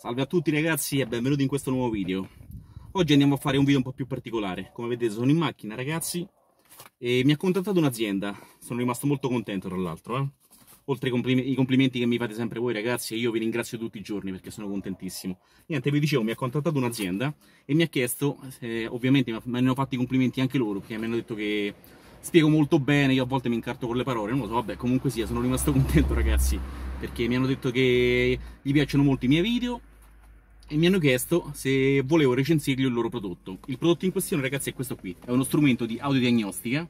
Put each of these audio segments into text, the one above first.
Salve a tutti ragazzi e benvenuti in questo nuovo video Oggi andiamo a fare un video un po' più particolare Come vedete sono in macchina ragazzi E mi ha contattato un'azienda Sono rimasto molto contento tra l'altro eh? Oltre ai complimenti, che mi fate sempre voi ragazzi E io vi ringrazio tutti i giorni perché sono contentissimo Niente vi dicevo mi ha contattato un'azienda E mi ha chiesto eh, Ovviamente mi hanno fatto i complimenti anche loro Perché mi hanno detto che spiego molto bene, io a volte mi incarto con le parole, non lo so, vabbè, comunque sia, sono rimasto contento ragazzi, perché mi hanno detto che gli piacciono molto i miei video, e mi hanno chiesto se volevo recensirgli il loro prodotto. Il prodotto in questione, ragazzi, è questo qui. È uno strumento di audiodiagnostica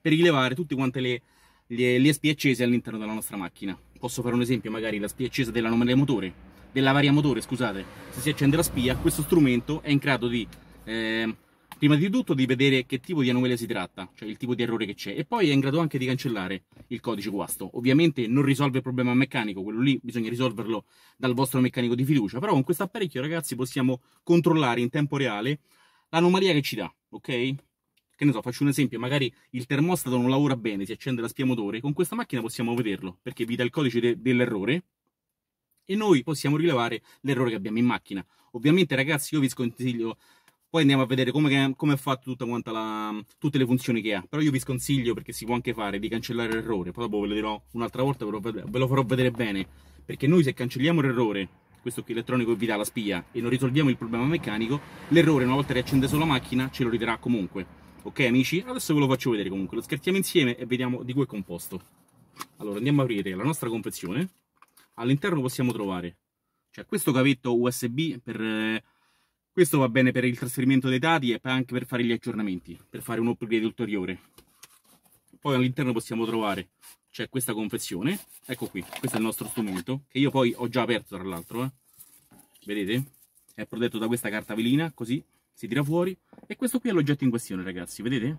per rilevare tutte quante le, le, le spie accese all'interno della nostra macchina. Posso fare un esempio, magari la spia accesa della nomina motore, della varia motore, scusate. Se si accende la spia, questo strumento è in grado di... Eh, prima di tutto di vedere che tipo di anomalia si tratta, cioè il tipo di errore che c'è, e poi è in grado anche di cancellare il codice guasto. Ovviamente non risolve il problema meccanico, quello lì bisogna risolverlo dal vostro meccanico di fiducia, però con questo apparecchio ragazzi possiamo controllare in tempo reale l'anomalia che ci dà, ok? Che ne so, faccio un esempio, magari il termostato non lavora bene, si accende la spiamotore, con questa macchina possiamo vederlo, perché vi dà il codice de dell'errore, e noi possiamo rilevare l'errore che abbiamo in macchina. Ovviamente, ragazzi, io vi sconsiglio poi andiamo a vedere come, come è la, tutte le funzioni che ha. Però io vi sconsiglio, perché si può anche fare, di cancellare l'errore. Poi dopo ve lo dirò un'altra volta, ve lo, ve lo farò vedere bene. Perché noi se cancelliamo l'errore questo qui elettronico vi dà la spia e non risolviamo il problema meccanico, l'errore una volta riaccende solo la macchina ce lo riderà comunque. Ok amici? Adesso ve lo faccio vedere comunque, lo scherziamo insieme e vediamo di cui è composto. Allora andiamo a aprire la nostra confezione, all'interno possiamo trovare cioè, questo cavetto USB per eh, questo va bene per il trasferimento dei dati e anche per fare gli aggiornamenti, per fare un upgrade ulteriore. Poi all'interno possiamo trovare, c'è questa confezione, ecco qui, questo è il nostro strumento, che io poi ho già aperto tra l'altro, eh. vedete? È protetto da questa carta velina, così, si tira fuori, e questo qui è l'oggetto in questione ragazzi, vedete?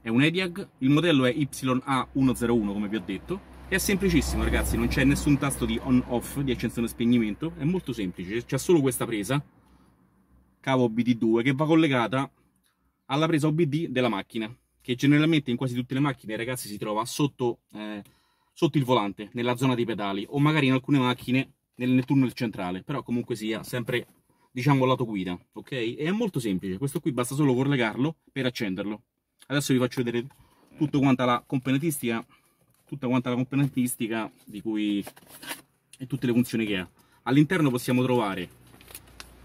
È un EDIAG, il modello è YA101 come vi ho detto, è semplicissimo ragazzi, non c'è nessun tasto di on-off, di accensione e spegnimento, è molto semplice, c'è solo questa presa, cavo BD2 che va collegata alla presa OBD della macchina che generalmente in quasi tutte le macchine ragazzi si trova sotto, eh, sotto il volante nella zona dei pedali o magari in alcune macchine nel, nel tunnel centrale però comunque sia sempre diciamo lato guida ok e è molto semplice questo qui basta solo collegarlo per accenderlo adesso vi faccio vedere tutta quanta la componentistica tutta quanta la componentistica di cui e tutte le funzioni che ha all'interno possiamo trovare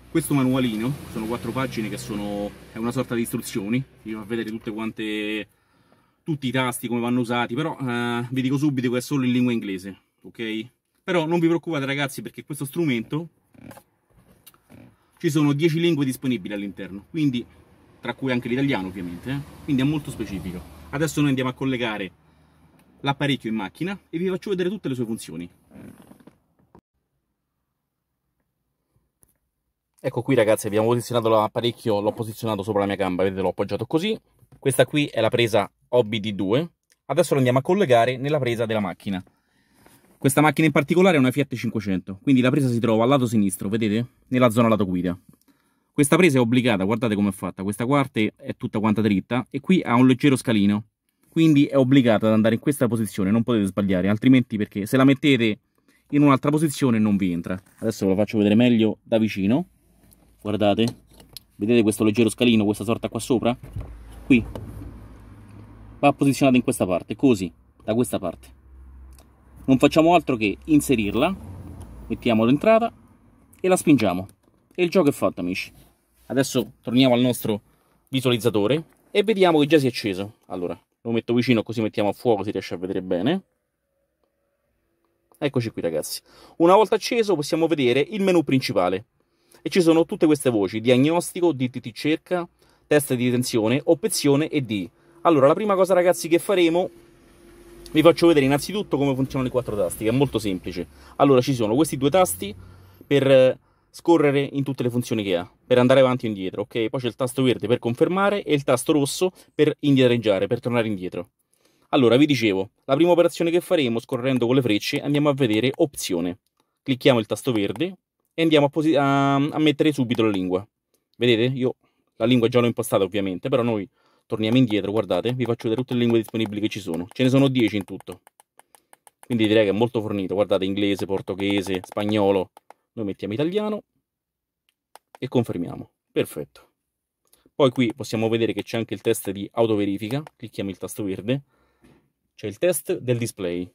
questo manualino, sono quattro pagine che sono, è una sorta di istruzioni, vi fa vedere tutte quante, tutti i tasti, come vanno usati, però eh, vi dico subito che è solo in lingua inglese, ok? Però non vi preoccupate ragazzi perché questo strumento ci sono 10 lingue disponibili all'interno, quindi tra cui anche l'italiano ovviamente, eh? quindi è molto specifico. Adesso noi andiamo a collegare l'apparecchio in macchina e vi faccio vedere tutte le sue funzioni. Ecco qui ragazzi, abbiamo posizionato l'apparecchio, l'ho posizionato sopra la mia gamba, vedete l'ho appoggiato così. Questa qui è la presa OBD2. Adesso lo andiamo a collegare nella presa della macchina. Questa macchina in particolare è una Fiat 500, quindi la presa si trova al lato sinistro, vedete? Nella zona lato guida. Questa presa è obbligata, guardate come è fatta, questa quarta è tutta quanta dritta e qui ha un leggero scalino. Quindi è obbligata ad andare in questa posizione, non potete sbagliare, altrimenti perché se la mettete in un'altra posizione non vi entra. Adesso ve lo faccio vedere meglio da vicino guardate vedete questo leggero scalino questa sorta qua sopra qui va posizionata in questa parte così da questa parte non facciamo altro che inserirla mettiamo l'entrata e la spingiamo e il gioco è fatto amici adesso torniamo al nostro visualizzatore e vediamo che già si è acceso allora lo metto vicino così mettiamo a fuoco si riesce a vedere bene eccoci qui ragazzi una volta acceso possiamo vedere il menu principale e ci sono tutte queste voci, diagnostico, DTT cerca, test di tensione, opzione e D. Allora, la prima cosa ragazzi che faremo, vi faccio vedere innanzitutto come funzionano i quattro tasti, che è molto semplice. Allora, ci sono questi due tasti per eh, scorrere in tutte le funzioni che ha, per andare avanti e indietro, ok? Poi c'è il tasto verde per confermare e il tasto rosso per indietreggiare, per tornare indietro. Allora, vi dicevo, la prima operazione che faremo scorrendo con le frecce andiamo a vedere opzione. Clicchiamo il tasto verde, e andiamo a, a, a mettere subito la lingua. Vedete? Io la lingua già l'ho impostata ovviamente, però noi torniamo indietro, guardate, vi faccio vedere tutte le lingue disponibili che ci sono. Ce ne sono 10 in tutto. Quindi direi che è molto fornito, guardate, inglese, portoghese, spagnolo. Noi mettiamo italiano e confermiamo. Perfetto. Poi qui possiamo vedere che c'è anche il test di autoverifica, clicchiamo il tasto verde. C'è il test del display.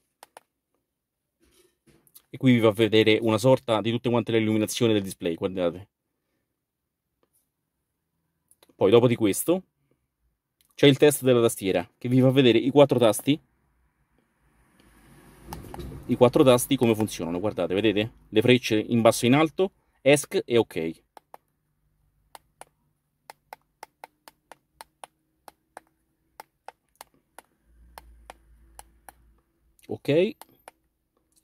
E qui vi fa vedere una sorta di tutte quante le illuminazioni del display, guardate. Poi dopo di questo c'è il test della tastiera che vi fa vedere i quattro tasti i quattro tasti come funzionano. Guardate, vedete? Le frecce in basso e in alto, ESC e OK. Ok.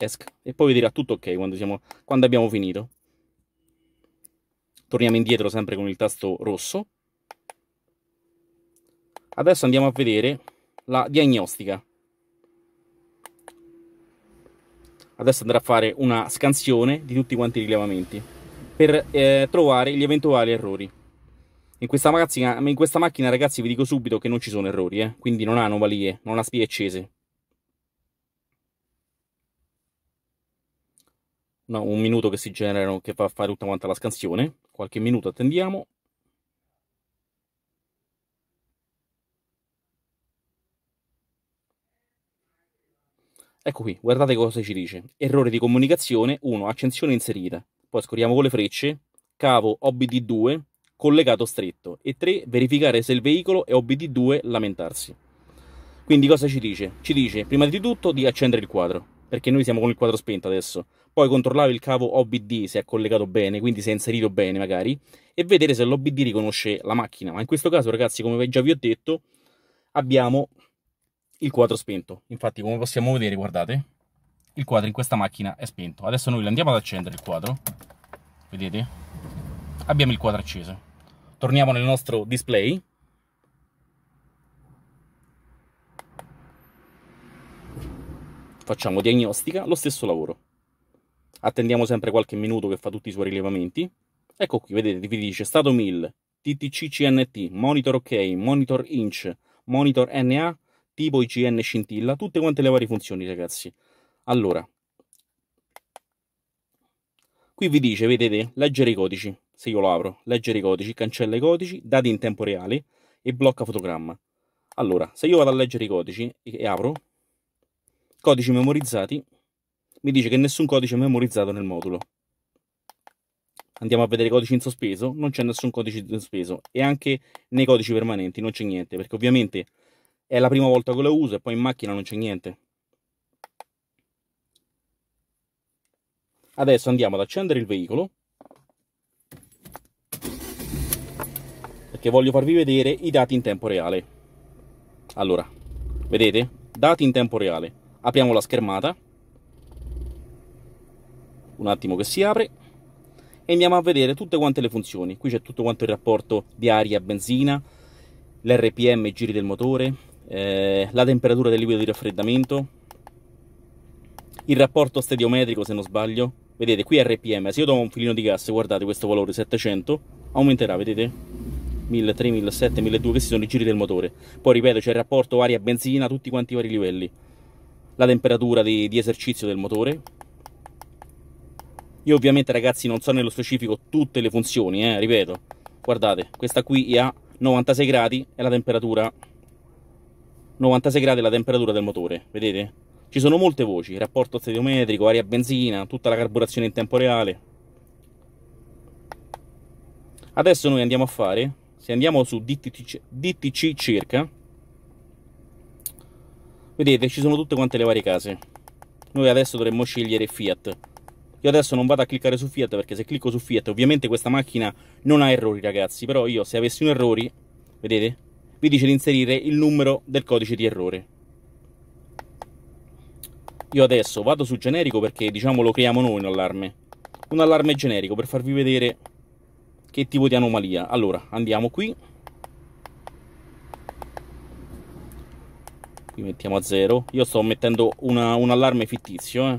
ESC e poi vi dirà tutto ok quando, siamo, quando abbiamo finito. Torniamo indietro sempre con il tasto rosso. Adesso andiamo a vedere la diagnostica. Adesso andrà a fare una scansione di tutti quanti i rilevamenti per eh, trovare gli eventuali errori. In questa, macchina, in questa, macchina, ragazzi, vi dico subito che non ci sono errori, eh? quindi non ha anomalie, non ha spie accese. no, un minuto che si generano, che fa fare tutta quanta la scansione. Qualche minuto attendiamo. Ecco qui, guardate cosa ci dice. Errore di comunicazione 1, accensione inserita. Poi scorriamo con le frecce, cavo OBD2 collegato stretto e 3, verificare se il veicolo è OBD2 lamentarsi. Quindi cosa ci dice? Ci dice prima di tutto di accendere il quadro, perché noi siamo con il quadro spento adesso poi controllavo il cavo OBD se è collegato bene, quindi se è inserito bene magari, e vedere se l'OBD riconosce la macchina. Ma in questo caso, ragazzi, come già vi ho detto, abbiamo il quadro spento. Infatti, come possiamo vedere, guardate, il quadro in questa macchina è spento. Adesso noi andiamo ad accendere il quadro, vedete? Abbiamo il quadro acceso. Torniamo nel nostro display. Facciamo diagnostica, lo stesso lavoro attendiamo sempre qualche minuto che fa tutti i suoi rilevamenti. Ecco qui, vedete, vi dice stato 1000, TTC CNT, monitor OK, monitor inch, monitor NA, tipo IGN scintilla, tutte quante le varie funzioni, ragazzi. Allora, qui vi dice, vedete, leggere i codici, se io lo apro, leggere i codici, cancella i codici, dati in tempo reale e blocca fotogramma. Allora, se io vado a leggere i codici e apro, codici memorizzati, mi dice che nessun codice è memorizzato nel modulo. Andiamo a vedere i codici in sospeso, non c'è nessun codice in sospeso e anche nei codici permanenti non c'è niente, perché ovviamente è la prima volta che lo uso e poi in macchina non c'è niente. Adesso andiamo ad accendere il veicolo perché voglio farvi vedere i dati in tempo reale. Allora, vedete? Dati in tempo reale. Apriamo la schermata un attimo che si apre e andiamo a vedere tutte quante le funzioni. Qui c'è tutto quanto il rapporto di aria benzina, l'RPM, i giri del motore, eh, la temperatura del liquido di raffreddamento, il rapporto stediometrico se non sbaglio. Vedete, qui RPM, se io do un filino di gas, guardate questo valore 700, aumenterà, vedete? 1300, 1700, 1200, questi sono i giri del motore. Poi ripeto, c'è il rapporto aria-benzina, tutti quanti i vari livelli. La temperatura di, di esercizio del motore, io ovviamente ragazzi non so nello specifico tutte le funzioni, eh, ripeto. Guardate, questa qui ha 96 gradi è la temperatura 96 gradi è la temperatura del motore, vedete? Ci sono molte voci, rapporto stediometrico, aria benzina, tutta la carburazione in tempo reale. Adesso noi andiamo a fare, se andiamo su DTC, DTC circa, vedete ci sono tutte quante le varie case. Noi adesso dovremmo scegliere Fiat. Io adesso non vado a cliccare su Fiat perché se clicco su Fiat ovviamente questa macchina non ha errori ragazzi, però io se avessi un errore, vedete, vi dice di inserire il numero del codice di errore. Io adesso vado su generico perché diciamo lo creiamo noi un allarme, un allarme generico per farvi vedere che tipo di anomalia. Allora andiamo qui, qui mettiamo a zero, io sto mettendo una, un allarme fittizio eh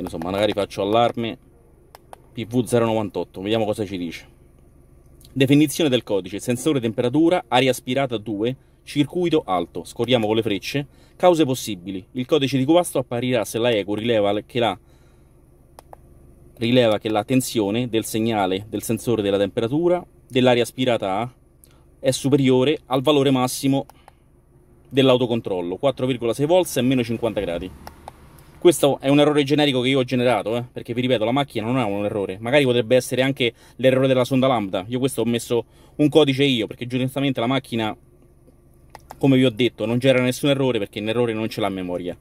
che ne so magari faccio allarme PV098 vediamo cosa ci dice definizione del codice sensore temperatura aria aspirata 2 circuito alto scorriamo con le frecce cause possibili il codice di guasto apparirà se la ECO rileva che la rileva che la tensione del segnale del sensore della temperatura dell'aria aspirata A è superiore al valore massimo dell'autocontrollo 4,6 volts e meno 50 gradi questo è un errore generico che io ho generato, eh, perché vi ripeto, la macchina non ha un errore. Magari potrebbe essere anche l'errore della sonda lambda. Io questo ho messo un codice io, perché giustamente la macchina, come vi ho detto, non genera nessun errore, perché errore non ce l'ha a memoria.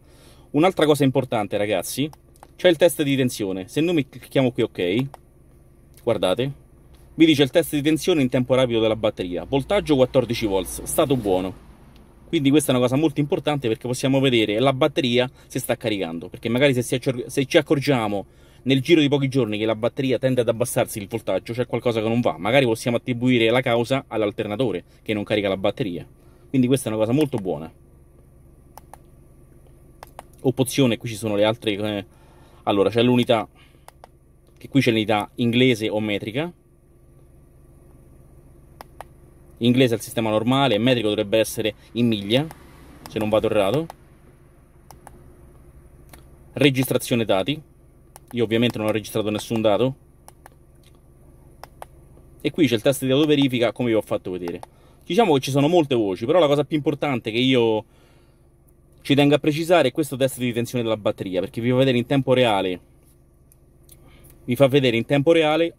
Un'altra cosa importante, ragazzi, c'è il test di tensione. Se noi clicchiamo qui ok, guardate, mi dice il test di tensione in tempo rapido della batteria. Voltaggio 14 V, stato buono quindi questa è una cosa molto importante perché possiamo vedere la batteria si sta caricando perché magari se, se ci accorgiamo nel giro di pochi giorni che la batteria tende ad abbassarsi il voltaggio, c'è qualcosa che non va. Magari possiamo attribuire la causa all'alternatore che non carica la batteria. Quindi questa è una cosa molto buona. Opzione, qui ci sono le altre... Eh, allora, c'è l'unità, che qui c'è l'unità inglese o metrica, inglese al sistema normale, metrico dovrebbe essere in miglia, se non vado errato, registrazione dati, io ovviamente non ho registrato nessun dato, e qui c'è il test di autoverifica come vi ho fatto vedere. Diciamo che ci sono molte voci, però la cosa più importante che io ci tengo a precisare è questo test di tensione della batteria, perché vi fa vedere in tempo reale, vi fa vedere in tempo reale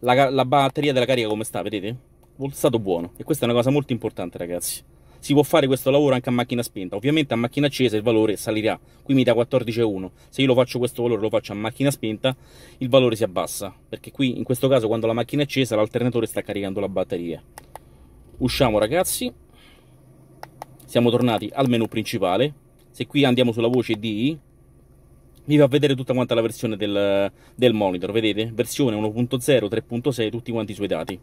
la, la batteria della carica come sta, vedete? stato buono e questa è una cosa molto importante ragazzi si può fare questo lavoro anche a macchina spenta ovviamente a macchina accesa il valore salirà qui mi dà 14,1 se io lo faccio questo valore lo faccio a macchina spenta il valore si abbassa perché qui in questo caso quando la macchina è accesa l'alternatore sta caricando la batteria usciamo ragazzi siamo tornati al menu principale se qui andiamo sulla voce di vi va a vedere tutta quanta la versione del, del monitor vedete versione 1.0 3.6 tutti quanti i suoi dati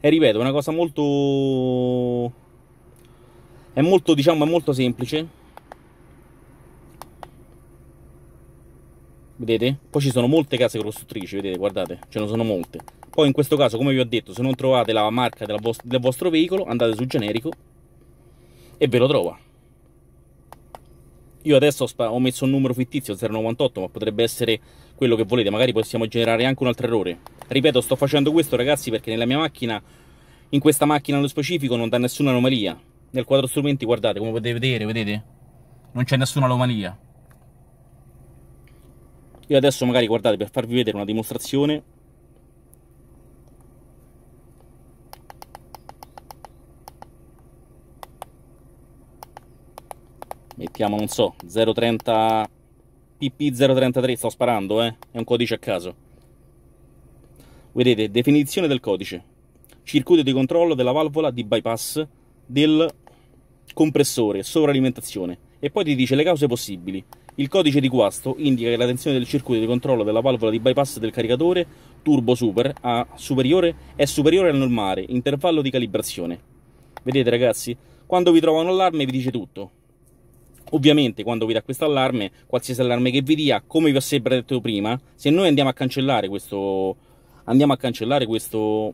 e ripeto, è una cosa molto... È molto, diciamo, è molto semplice. Vedete? Poi ci sono molte case costruttrici, vedete, guardate, ce ne sono molte. Poi in questo caso, come vi ho detto, se non trovate la marca del vostro veicolo, andate su generico e ve lo trova. Io adesso ho messo un numero fittizio 098, ma potrebbe essere quello che volete. Magari possiamo generare anche un altro errore. Ripeto, sto facendo questo, ragazzi, perché nella mia macchina, in questa macchina nello specifico, non dà nessuna anomalia. Nel quadro strumenti, guardate, come potete vedere, vedete? Non c'è nessuna anomalia. Io adesso magari, guardate, per farvi vedere una dimostrazione mettiamo non so 030 pp033 sto sparando eh è un codice a caso vedete definizione del codice circuito di controllo della valvola di bypass del compressore sovralimentazione e poi ti dice le cause possibili il codice di guasto indica che la tensione del circuito di controllo della valvola di bypass del caricatore turbo super a superiore è superiore al normale intervallo di calibrazione vedete ragazzi quando vi trova un allarme vi dice tutto Ovviamente quando vi dà questo allarme, qualsiasi allarme che vi dia, come vi ho sempre detto prima, se noi andiamo a cancellare questo, andiamo a cancellare questo,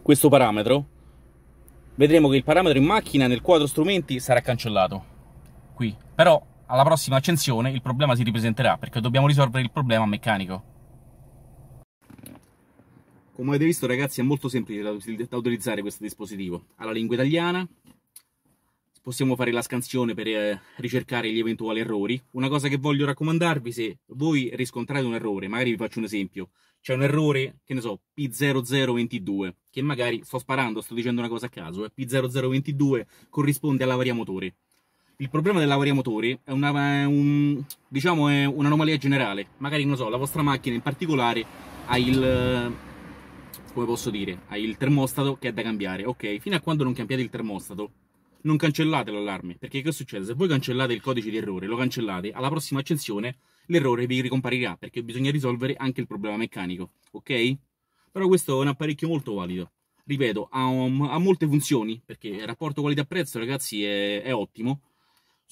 questo parametro, vedremo che il parametro in macchina nel quadro strumenti sarà cancellato. Qui. Però alla prossima accensione il problema si ripresenterà perché dobbiamo risolvere il problema meccanico. Come avete visto ragazzi è molto semplice da utilizzare questo dispositivo. Ha la lingua italiana, possiamo fare la scansione per eh, ricercare gli eventuali errori. Una cosa che voglio raccomandarvi, se voi riscontrate un errore, magari vi faccio un esempio, c'è un errore, che ne so, P0022, che magari sto sparando, sto dicendo una cosa a caso, eh, P0022 corrisponde alla varia motore. Il problema della varia motore è, una, è un, diciamo, è un'anomalia generale. Magari, non so, la vostra macchina in particolare ha il come posso dire, hai il termostato che è da cambiare. Ok, fino a quando non cambiate il termostato, non cancellate l'allarme, perché che succede? Se voi cancellate il codice di errore, lo cancellate, alla prossima accensione l'errore vi ricomparirà, perché bisogna risolvere anche il problema meccanico, ok? Però questo è un apparecchio molto valido, ripeto, ha, um, ha molte funzioni, perché il rapporto qualità-prezzo, ragazzi, è, è ottimo,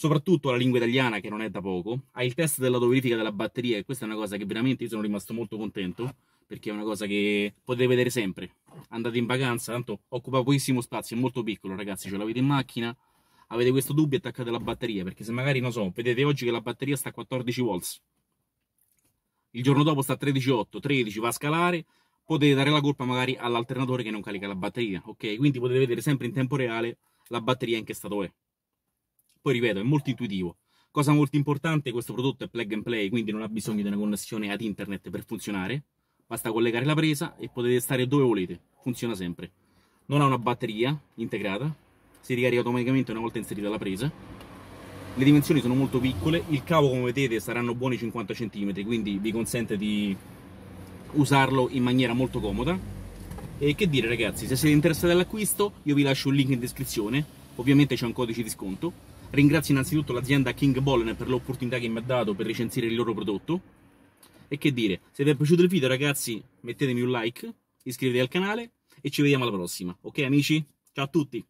soprattutto la lingua italiana che non è da poco, hai il test della verifica della batteria e questa è una cosa che veramente io sono rimasto molto contento perché è una cosa che potete vedere sempre. Andate in vacanza, tanto occupa pochissimo spazio, è molto piccolo ragazzi, ce l'avete in macchina, avete questo dubbio attaccate la batteria perché se magari, non so, vedete oggi che la batteria sta a 14 volts, il giorno dopo sta a 13,8, 13 va a scalare, potete dare la colpa magari all'alternatore che non carica la batteria, ok? Quindi potete vedere sempre in tempo reale la batteria in che stato è. Poi ripeto, è molto intuitivo. Cosa molto importante, questo prodotto è plug and play, quindi non ha bisogno di una connessione ad internet per funzionare. Basta collegare la presa e potete stare dove volete, funziona sempre. Non ha una batteria integrata, si ricarica automaticamente una volta inserita la presa. Le dimensioni sono molto piccole, il cavo come vedete saranno buoni 50 cm, quindi vi consente di usarlo in maniera molto comoda. E che dire ragazzi, se siete interessati all'acquisto io vi lascio un link in descrizione, ovviamente c'è un codice di sconto Ringrazio innanzitutto l'azienda King Bollen per l'opportunità che mi ha dato per recensire il loro prodotto. E che dire, se vi è piaciuto il video ragazzi mettetemi un like, iscrivetevi al canale e ci vediamo alla prossima. Ok amici? Ciao a tutti!